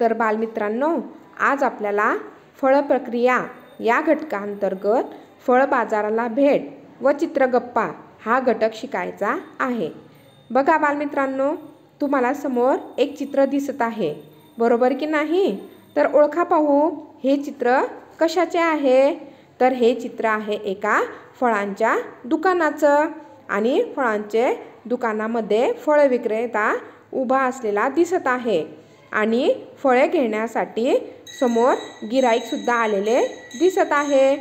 तर बालमित्रांनो आज आपल्याला फळ प्रक्रिया या घटकांतर्गत फळ बाजाराला भेट व चित्रगप्पा हा घटक शिकायचा आहे बघा बालमित्रांनो तुम्हाला समोर एक चित्र दिसत आहे बरोबर की नाही तर ओळखा पाहू हे चित्र कशाचे आहे तर हे चित्र आहे एका फळांच्या दुकानाचं आणि फळांचे दुकानामध्ये फळ विक्रेता उभा असलेला दिसत आहे आणि फळे घेण्यासाठी समोर गिराईकसुद्धा आलेले दिसत आहे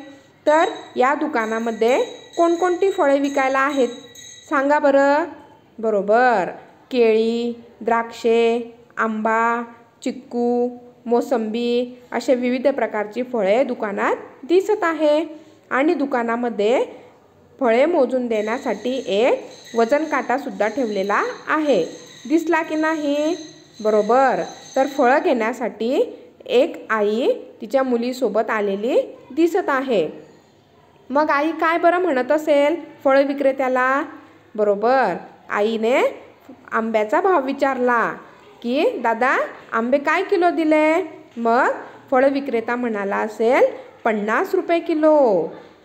तर या दुकानामध्ये कोणकोणती फळे विकायला आहेत सांगा बरं बरोबर केळी द्राक्षे आंबा चिक्कू मोसंबी असे विविध प्रकारची फळे दुकानात दिसत आहे आणि दुकानामध्ये फळे मोजून देण्यासाठी एक वजन सुद्धा ठेवलेला आहे दिसला की नाही बरोबर तर फळं घेण्यासाठी एक आई तिच्या मुलीसोबत आलेली दिसत आहे मग आई काय बरं म्हणत असेल फळं विक्रेत्याला बरोबर आईने आंब्याचा भाव विचारला की दादा आंबे काय किलो दिले मग फळं विक्रेता म्हणाला असेल पन्नास रुपये किलो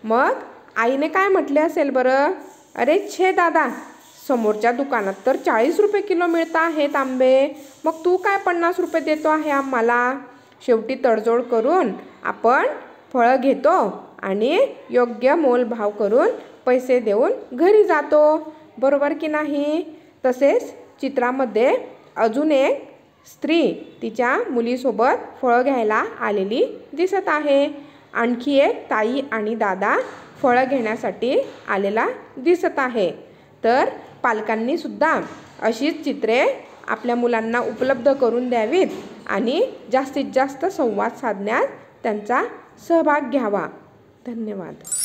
मग आईने काय म्हटले असेल बरं अरे छे दादा समोरच्या दुकानात तर चाळीस रुपये किलो मिळत आहेत आंबे मग तू काय पन्नास रुपये देतो आहे आम्हाला शेवटी तडजोड करून आपण फळं घेतो आणि योग्य मोल भाव करून पैसे देऊन घरी जातो बरोबर की नाही तसेच चित्रामध्ये अजून एक स्त्री तिच्या मुलीसोबत फळं घ्यायला आलेली दिसत आहे आणखी एक ताई आणि दादा फळं घेण्यासाठी आलेला दिसत आहे तर सुद्धा, अशीच चित्रे आपल्या मुलांना उपलब्ध करून द्यावीत आणि जास्तीत जास्त संवाद साधण्यात त्यांचा सहभाग घ्यावा धन्यवाद